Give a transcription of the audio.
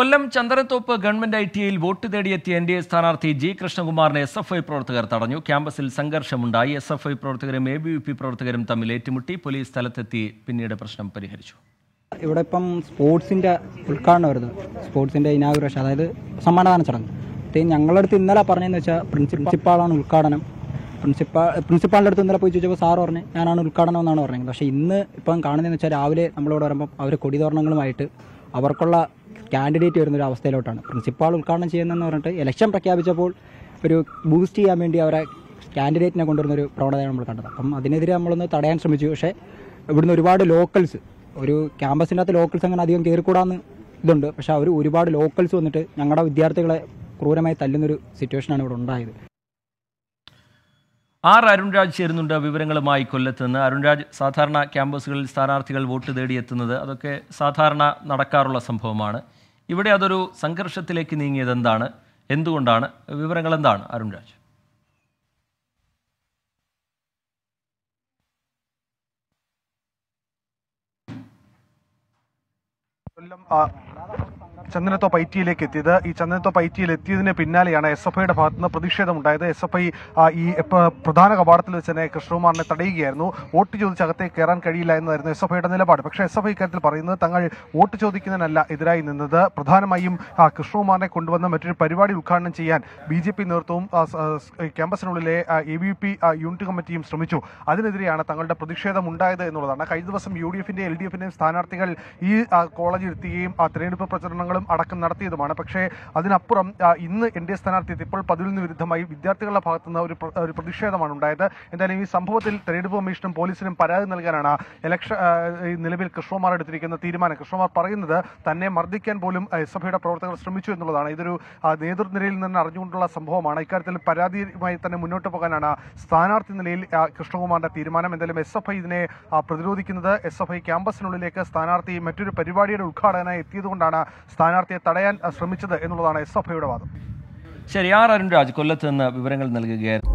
Kollam Chandrathoppu government I T ഐയിൽ vote തേടിയെത്തിയ N D A സ്ഥാനാർത്ഥി ജി കൃഷ്ണകുമാറിനെ എസ് എഫ് ഐ പ്രവർത്തകർ തടഞ്ഞു ക്യാമ്പസിൽ സംഘർഷമുണ്ടായി എസ് എഫ് ഐ പ്രവർത്തകരും എ ബി വി പി പ്രവർത്തകരും തമ്മിൽ ഏറ്റുമുട്ടി പോലീസ് സ്ഥലത്തെത്തി പിന്നീട് പ്രശ്നം പരിഹരിച്ചു ഇവിടെ ഇപ്പം സ്പോർട്സിന്റെ ഉദ്ഘാടനമായിരുന്നു സ്പോർട്സിന്റെ ഇനാഗ്രേഷൻ അതായത് സമ്മാനദാന ചടങ്ങ് ഞങ്ങളടുത്ത് ഇന്നലെ പറഞ്ഞതെന്ന് വെച്ചാൽ പ്രിൻസിപ്പാളാണ് ഉദ്ഘാടനം പ്രിൻസിപ്പാൾ പ്രിൻസിപ്പാളിൻ്റെ അടുത്ത് ഇന്നലെ പോയി ചോദിച്ചപ്പോൾ സാർ പറഞ്ഞ് ഞാനാണ് ഉദ്ഘാടനം എന്നാണ് പറഞ്ഞത് പക്ഷേ ഇന്ന് ഇപ്പം കാണുന്നതെന്ന് വെച്ചാൽ രാവിലെ നമ്മളോട് വരുമ്പോൾ അവർ കൊടി അവർക്കുള്ള കാൻഡിഡേറ്റ് വരുന്ന ഒരു അവസ്ഥയിലോട്ടാണ് പ്രിൻസിപ്പാൾ ഉദ്ഘാടനം ചെയ്യുന്നതെന്ന് പറഞ്ഞിട്ട് ഇലക്ഷൻ പ്രഖ്യാപിച്ചപ്പോൾ ഒരു ബൂസ്റ്റ് ചെയ്യാൻ വേണ്ടി അവരെ കാൻഡിഡേറ്റിനെ കൊണ്ടുവരുന്ന ഒരു പ്രവണതയാണ് നമ്മൾ കണ്ടത് അപ്പം അതിനെതിരെ നമ്മളൊന്ന് തടയാൻ ശ്രമിച്ചു പക്ഷേ ഇവിടുന്ന് ഒരുപാട് ലോക്കൽസ് ഒരു ക്യാമ്പസിൻ്റെ അകത്ത് ലോക്കൽസ് അങ്ങനെ അധികം കയറിക്കൂടാന്ന് ഇതുണ്ട് പക്ഷേ അവർ ഒരുപാട് ലോക്കൽസ് വന്നിട്ട് ഞങ്ങളുടെ വിദ്യാർത്ഥികളെ ക്രൂരമായി തല്ലുന്നൊരു സിറ്റുവേഷനാണ് ഇവിടെ ഉണ്ടായത് ആർ അരുൺരാജ് ചേരുന്നുണ്ട് വിവരങ്ങളുമായി കൊല്ലത്ത് നിന്ന് അരുൺരാജ് സാധാരണ ക്യാമ്പസുകളിൽ സ്ഥാനാർത്ഥികൾ വോട്ട് തേടിയെത്തുന്നത് അതൊക്കെ സാധാരണ നടക്കാറുള്ള സംഭവമാണ് ഇവിടെ അതൊരു സംഘർഷത്തിലേക്ക് നീങ്ങിയത് എന്താണ് എന്തുകൊണ്ടാണ് വിവരങ്ങൾ എന്താണ് അരുൺരാജ് കൊല്ലം ചന്ദനത്തോ പൈറ്റിയിലേക്ക് എത്തിയത് ഈ ചന്ദനത്തോ പൈറ്റിയിൽ എത്തിയതിന് പിന്നാലെയാണ് എസ് എഫ് ഐയുടെ ഭാഗത്തുനിന്ന് പ്രതിഷേധമുണ്ടായത് എസ് എഫ് ഐ ഈ പ്രധാന കവാടത്തിൽ വെച്ച് തന്നെ കൃഷ്ണകുമാറിനെ തടയുകയായിരുന്നു വോട്ട് ചോദിച്ച് അകത്തേക്ക് കയറാൻ കഴിയില്ല എന്നായിരുന്നു എസ് എഫ് ഐയുടെ നിലപാട് പക്ഷേ എസ് എഫ് ഐ കാര്യത്തിൽ പറയുന്നത് തങ്ങൾ വോട്ട് ചോദിക്കുന്നതിനല്ല എതിരായി നിന്നത് പ്രധാനമായും കൃഷ്ണകുമാറിനെ കൊണ്ടുവന്ന മറ്റൊരു പരിപാടി ഉദ്ഘാടനം ചെയ്യാൻ ബി ജെ പി നേതൃത്വവും ക്യാമ്പസിനുള്ളിലെ എ ബി പി യൂണിറ്റ് കമ്മിറ്റിയും ശ്രമിച്ചു അതിനെതിരെയാണ് തങ്ങളുടെ പ്രതിഷേധം ഉണ്ടായത് എന്നുള്ളതാണ് കഴിഞ്ഞ ദിവസം യു ഡി എഫിന്റെയും എൽ ഡി എഫിന്റെയും സ്ഥാനാർത്ഥികൾ ഈ കോളേജിൽ എത്തുകയും തെരഞ്ഞെടുപ്പ് പ്രചരണങ്ങൾ ചർച്ചകളും അടക്കം നടത്തിയതുമാണ് പക്ഷേ അതിനപ്പുറം ഇന്ന് എൻ ഡി എ സ്ഥാനാർത്ഥി ഇപ്പോൾ പതിനൊന്ന് വിരുദ്ധമായി വിദ്യാർത്ഥികളുടെ ഭാഗത്തുനിന്ന് ഒരു ഒരു പ്രതിഷേധമാണ് ഉണ്ടായത് എന്തായാലും ഈ സംഭവത്തിൽ തെരഞ്ഞെടുപ്പ് കമ്മീഷനും പോലീസിനും പരാതി നൽകാനാണ് ഇലക്ഷൻ നിലവിൽ കൃഷ്ണകുമാർ എടുത്തിരിക്കുന്ന തീരുമാനം കൃഷ്ണകുമാർ പറയുന്നത് തന്നെ മർദ്ദിക്കാൻ പോലും എസ് പ്രവർത്തകർ ശ്രമിച്ചു എന്നുള്ളതാണ് ഇതൊരു നേതൃനിരയിൽ നിന്ന് അറിഞ്ഞുകൊണ്ടുള്ള സംഭവമാണ് ഇക്കാര്യത്തിൽ പരാതിയുമായി തന്നെ മുന്നോട്ട് പോകാനാണ് സ്ഥാനാർത്ഥി നിലയിൽ കൃഷ്ണകുമാറിന്റെ തീരുമാനം എന്തായാലും എസ് എഫ് ഐ ഇതിനെ പ്രതിരോധിക്കുന്നത് എസ് എഫ് ഐ ക്യാമ്പസിനുള്ളിലേക്ക് സ്ഥാനാർത്ഥി മറ്റൊരു പരിപാടിയുടെ ഉദ്ഘാടകനായി എത്തിയതുകൊണ്ടാണ് സ്ഥാനാർത്ഥി സ്ഥാനാർത്ഥിയെ തടയാൻ ശ്രമിച്ചത് എന്നുള്ളതാണ് എസ് എഫ് ഐയുടെ വാദം ശരി ആർ അരുൺ രാജ് കൊല്ലത്ത് നിന്ന് വിവരങ്ങൾ നൽകുകയായിരുന്നു